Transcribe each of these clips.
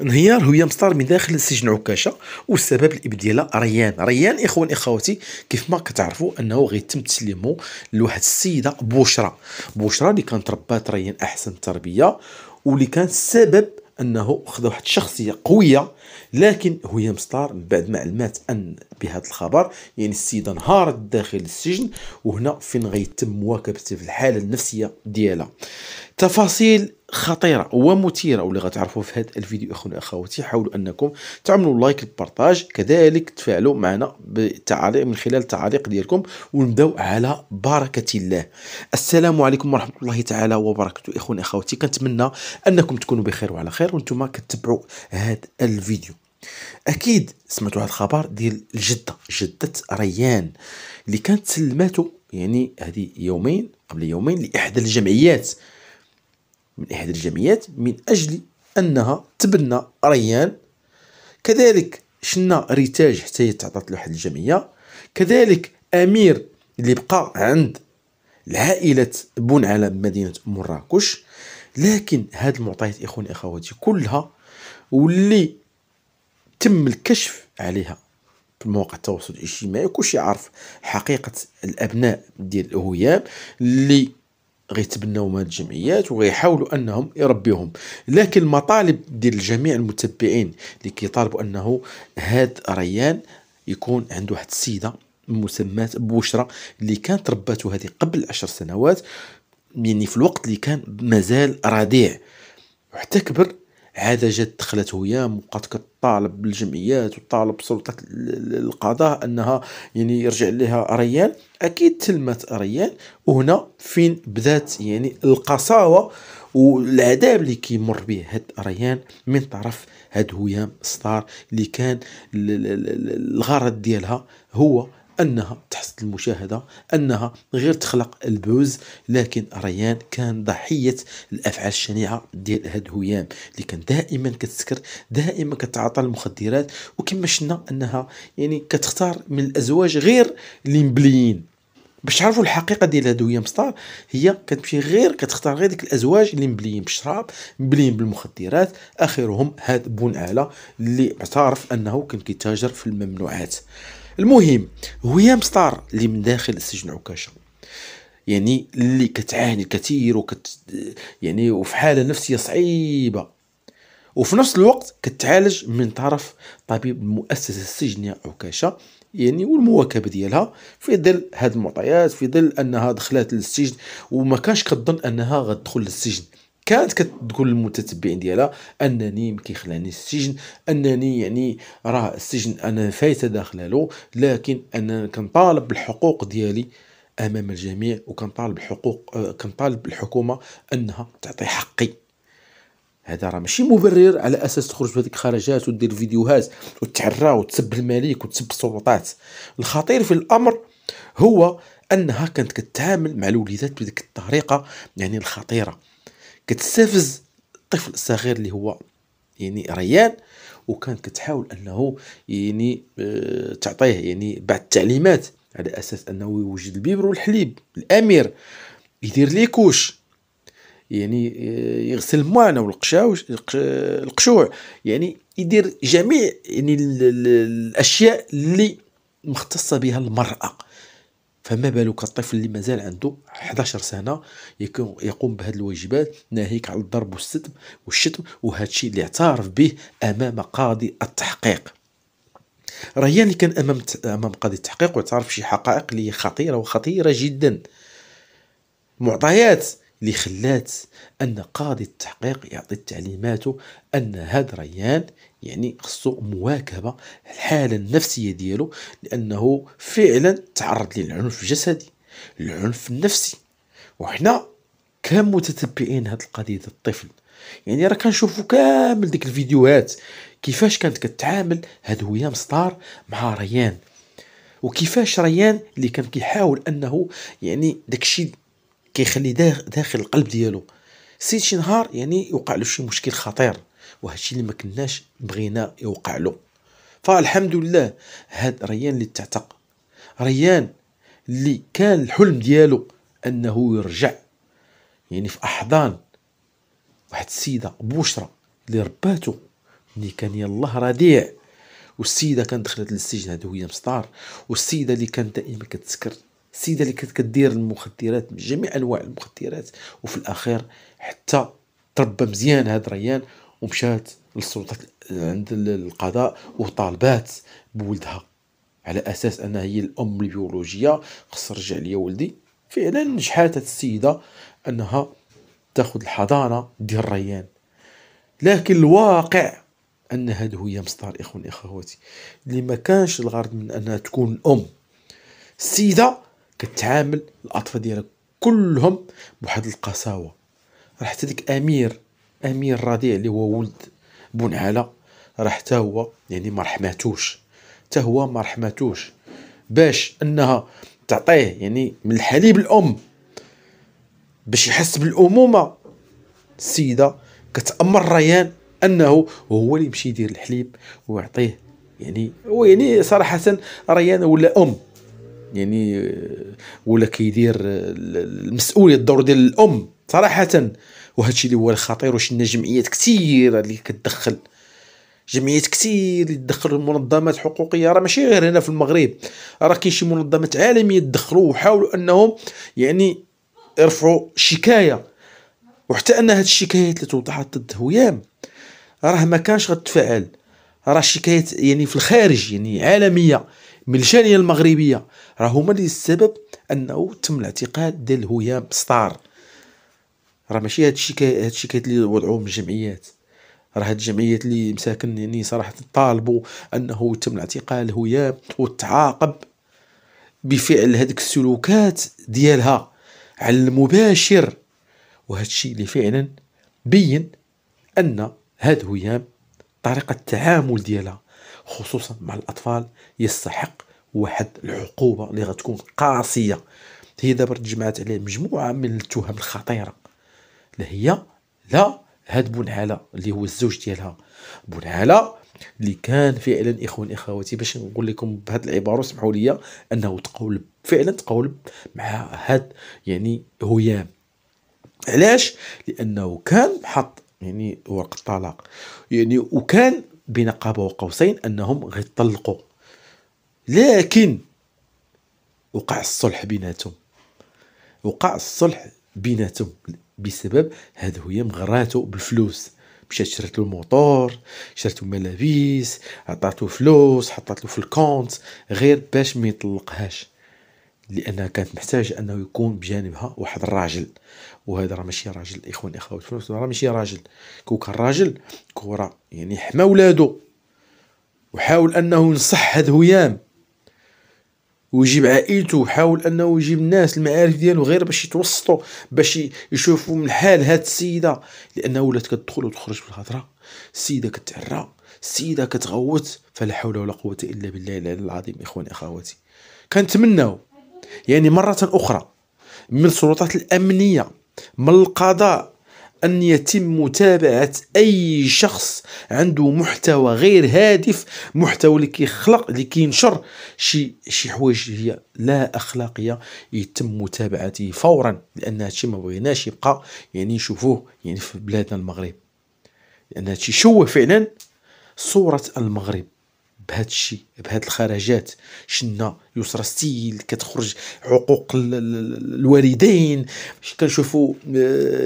انهيار هو مصدر من داخل سجن عكاشه والسبب الاب ديالها ريان ريان اخوان اخواتي كيف ما كتعرفوا انه غيتم تسليمه لواحد السيده بوشرة بوشرة اللي كانت ربات ريان احسن تربيه واللي كان السبب انه خذا واحد الشخصيه قويه لكن هويا مصدر بعد ما علمات ان بهذا الخبر يعني السيده انهارت داخل السجن وهنا فين غيتم مواكبته في الحاله النفسيه ديالها تفاصيل خطيره ومثيره واللي غتعرفوا في هذا الفيديو اخونا اخواتي حاولوا انكم تعملوا لايك البارطاج كذلك تفاعلوا معنا بالتعليق من خلال التعاليق ديالكم ونبداو على بركه الله السلام عليكم ورحمه الله تعالى وبركاته اخونا اخواتي كنتمنى انكم تكونوا بخير وعلى خير وانتم كتبعوا هذا الفيديو اكيد سمعتوا هذا الخبر ديال الجده جده ريان اللي كانت سلماتو يعني هذه يومين قبل يومين لاحدى الجمعيات من إحدى الجمعيات من أجل أنها تبنى ريان كذلك شنا ريتاج حتى هي تعطات لواحد الجمعية كذلك أمير اللي بقى عند العائلة بن على مدينة مراكش لكن هاد المعطيات إخواني أخواتي كلها واللي تم الكشف عليها في مواقع التواصل الاجتماعي كلشي عارف حقيقة الأبناء ديال الهيام اللي غيتبناو هاد الجمعيات وغيحاولوا انهم يربيوهم لكن المطالب ديال جميع المتبعين اللي كيطالبوا انه هاد ريان يكون عنده واحد السيده مسمات بوشرى اللي كانت رباته هذه قبل عشر سنوات يعني في الوقت اللي كان مازال رضيع وحتى كبر عاد جات دخلت هيام وبقات كطالب بالجمعيات وطالب سلطه القضاء انها يعني يرجع لها ريان اكيد تلمت ريان وهنا فين بدات يعني القساوه والعذاب اللي كيمر به هاد ريان من طرف هاد هيام ستار اللي كان الغرض ديالها هو انها تحصل المشاهدة أنها غير تخلق البوز لكن ريان كان ضحية الأفعال الشنيعة ديال هاد هيام اللي كان دائما كتسكر دائما كتعاطى المخدرات وكما شنا أنها يعني كتختار من الأزواج غير اللي مبليين باش تعرفوا الحقيقه ديال هاد هي ستار هي كتمشي غير كتختار غير ديك الازواج اللي مبليين بالشراب مبليين بالمخدرات اخرهم هاد بونعاله اللي اعترف انه كان كيتاجر في الممنوعات المهم هويا مستار اللي من داخل السجن عكاشه يعني اللي كتعاني كثير وكت يعني وفي حاله نفسيه صعيبه وفي نفس الوقت كتعالج من طرف طبيب مؤسسه السجن عكاشه يعني والمواكبه ديالها في ظل هاد المعطيات في ظل انها دخلت للسجن وما كانش كتظن انها غتدخل للسجن كانت كتقول للمتتبعين ديالها انني ما كيخلعني السجن انني يعني راه السجن انا فايته داخله لكن انا كنطالب بالحقوق ديالي امام الجميع وكنطالب بالحقوق آه، كنطالب الحكومه انها تعطي حقي هذا راه ماشي مبرر على اساس تخرج بهذيك الخرجات ودير فيديوهات وتعرى وتسب الملك وتسب السلطات الخطير في الامر هو انها كانت كتعامل مع الوليدات بديك الطريقه يعني الخطيره كتستفز الطفل الصغير اللي هو يعني ريان وكان كتحاول انه يعني آه، تعطيه يعني بعض التعليمات على اساس انه يوجد البيبر والحليب الامير يدير لي كوش يعني آه، يغسل المعنى والقشاوش القشوع يعني يدير جميع يعني الاشياء اللي مختصه بها المراه فما بالك الطفل اللي مازال عنده 11 سنه يقوم بهذه الواجبات ناهيك على الضرب والستم والشتم وهذا الشيء اللي اعترف به امام قاضي التحقيق ريان اللي كان امام امام قاضي التحقيق وتعرف شي حقائق اللي خطيره وخطيره جدا معطيات اللي خلات ان قاضي التحقيق يعطي التعليمات ان هذا ريان يعني خصو مواكبه الحاله النفسيه ديالو لانه فعلا تعرض للعنف الجسدي العنف النفسي وحنا كمتتبعين هذه القضيه ديال الطفل يعني راه كنشوفوا كامل ديك الفيديوهات كيفاش كانت كتعامل هاد هويا مستار مع ريان وكيفاش ريان اللي كان كيحاول انه يعني داكشي كيخلي داخل القلب ديالو السيد شي نهار يعني يوقع له شي مشكل خطير وهادشي اللي ما كناش بغينا يوقع له فالحمد لله هاد ريان اللي تعتق ريان اللي كان الحلم ديالو انه يرجع يعني في احضان واحد السيده بوشرة اللي رباتو اللي كان يالله رديع والسيده كانت دخلت للسجن هادو هي مصدار والسيده اللي كانت دائما كتسكر السيده اللي كانت كدير المخدرات جميع انواع المخدرات وفي الاخير حتى تربى مزيان هاد ريان ومشات للسلطات عند القضاء وطالبات بولدها على اساس انها هي الام البيولوجيه خص رجع ليا ولدي فعلا نجحات السيده انها تاخذ الحضانه ديال ريان لكن الواقع ان هذا هي مصدر اخواني اخواتي اللي ما كانش الغرض من انها تكون ام السيده كتعامل الاطفال ديالك كلهم بواحد القساوه راه حتى ديك امير امير رضيع اللي هو ولد بنعله راه حتى هو يعني ما رحماتوش حتى هو ما رحماتوش باش انها تعطيه يعني من الحليب الام باش يحس بالامومه السيده كتامر ريان انه هو اللي يمشي يدير الحليب ويعطيه يعني هو يعني صراحه ريان ولا ام يعني آه، ولا كيدير آه، المسؤوليه الدور ديال الام صراحه وهذا الشيء اللي هو الخطير وشنا جمعيات كثيره اللي كتدخل جمعيات كثير اللي تدخل منظمات حقوقيه راه ماشي غير هنا في المغرب راه كاين شي منظمات عالميه تدخلوا وحاولوا انهم يعني يرفعوا شكايه وحتى ان هاد الشكايات اللي توضحت ضد هويام راه ما كانش غتفعل راه شكايات يعني في الخارج يعني عالميه من الجاليه المغربيه راه هما اللي السبب انه تم الاعتقال ديال هيام ستار راه ماشي هادشي كي هادشي كيت اللي من الجمعيات راه هاد الجمعيات اللي مساكن يعني صراحه طالبوا انه تم الاعتقال هويام وتعاقب بفعل هذيك السلوكات ديالها على المباشر وهذا الشيء اللي فعلا بين ان هاد هيام طريقه التعامل ديالها خصوصا مع الأطفال يستحق واحد العقوبة اللي غتكون قاسية هي دابا تجمعات عليه مجموعة من التهم الخطيرة اللي هي لا هاد بنعالة اللي هو الزوج ديالها بنعالة اللي كان فعلا اخوان اخواتي باش نقول لكم بهاد العباره سمحوا لي انه تقولب فعلا تقولب مع هاد يعني هيام علاش لانه كان حط يعني ورق الطلاق يعني وكان بين قاب وقوسين انهم غيطلقوا لكن وقع الصلح بيناتهم وقع الصلح بيناتهم بسبب هذا هي مغراتو بالفلوس مشات شرات له الموطور شرات ملابس عطاتو فلوس حطات له في الكونت غير باش ما يطلقهاش لانها كانت محتاجه انه يكون بجانبها واحد الراجل وهذا راه ماشي راجل الاخوان الاخوات في راه ماشي راجل كون كان راجل كون راه يعني حما ولادو وحاول انه ينصح هاد هيام ويجيب عائلته وحاول انه يجيب الناس المعارف ديالو غير باش يتوسطوا باش يشوفوا من حال هاد السيده لانه ولات كتدخل وتخرج في الهضره السيده كتعرى السيده كتغوت فلا حول ولا قوه الا بالله العلي العظيم اخواني اخواتي كنتمناو يعني مرة أخرى من السلطات الأمنية من القضاء أن يتم متابعة أي شخص عنده محتوى غير هادف محتوى اللي كيخلق اللي كينشر شي شي حوايج هي لا أخلاقية يتم متابعته فورا لأن هادشي ما بغيناش يبقى يعني نشوفوه يعني في بلادنا المغرب لأن هادشي شوه فعلا صورة المغرب بهذا الشيء بهذه الخرجات شنا يسرى ستيل كتخرج حقوق الوالدين كنشوفوا آه،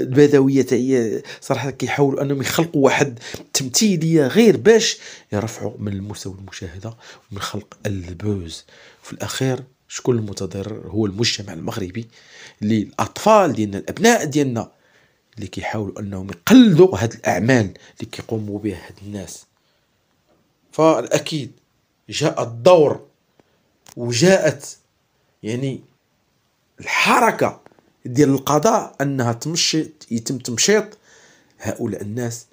البدويه هي صراحه كيحاولوا انهم يخلقوا واحد تمثيليه غير باش يرفعوا من المستوى المشاهده ومن خلق البوز في الاخير شكون المتضرر هو المجتمع المغربي اللي الاطفال ديالنا الابناء ديالنا اللي كيحاولوا انهم يقلدوا هذه الاعمال اللي كيقوموا بها هاد الناس فالأكيد جاء الدور وجاءت يعني الحركة ديال القضاء أنها تمشي يتم تمشيط هؤلاء الناس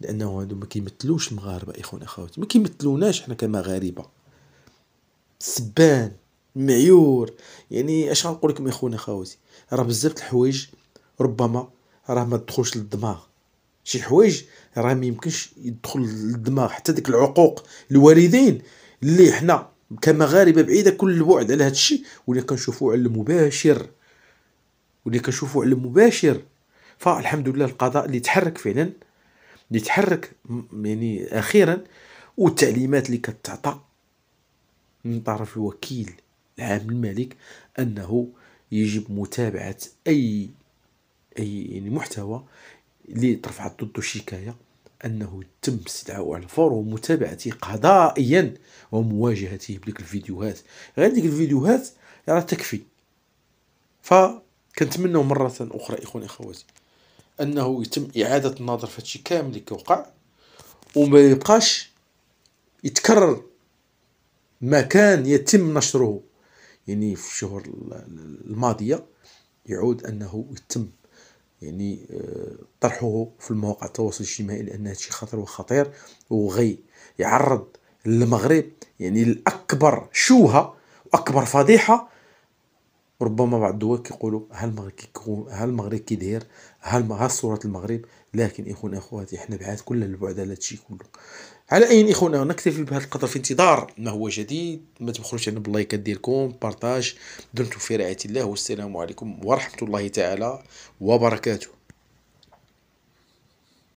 لأنه هادو ما كيمثلوش المغاربة إخوان أخواتي ما كيمثلوناش حنا كمغاربة سبان معيور يعني اش غنقول لكم إخوان أخواتي راه بزاف الحوايج ربما راه ما تدخلش للدماغ شي حوايج راه ما يمكنش يدخل للدماغ حتى ديك العقوق الوالدين اللي حنا كمغاربه بعيده كل البعد على هذا الشيء واللي كنشوفوه على المباشر واللي كنشوفوه على المباشر فالحمد لله القضاء اللي تحرك فعلا اللي تحرك يعني اخيرا والتعليمات اللي كتعطى من طرف الوكيل العام الملك انه يجب متابعه اي اي يعني محتوى اللي ترفعت ضده شكايه انه تم استدعاءه على الفور ومتابعته قضائيا ومواجهته بديك الفيديوهات غير ديك الفيديوهات راه تكفي فكنتمنوا مره اخرى اخواني اخواتي انه يتم اعاده النظر في هادشي كامل اللي كيوقع وما يبقاش يتكرر ما كان يتم نشره يعني في الشهور الماضيه يعود انه يتم يعني آه، طرحه في المواقع التواصل الاجتماعي لان هذا الشيء خطر وخطير وغي يعرض المغرب يعني لاكبر شوهه واكبر فضيحه ربما بعض الدول كيقولوا ها المغرب كيكون ها المغرب كيدير ها ها صوره المغرب لكن اخوان اخواتي احنا بعاد كل البعد على هادشي كله على اين اخونا نكتفي بهذا القدر في انتظار ما هو جديد ما تبخلوش علينا باللايكات ديالكم بارطاج دمتم في رعايه الله والسلام عليكم ورحمه الله تعالى وبركاته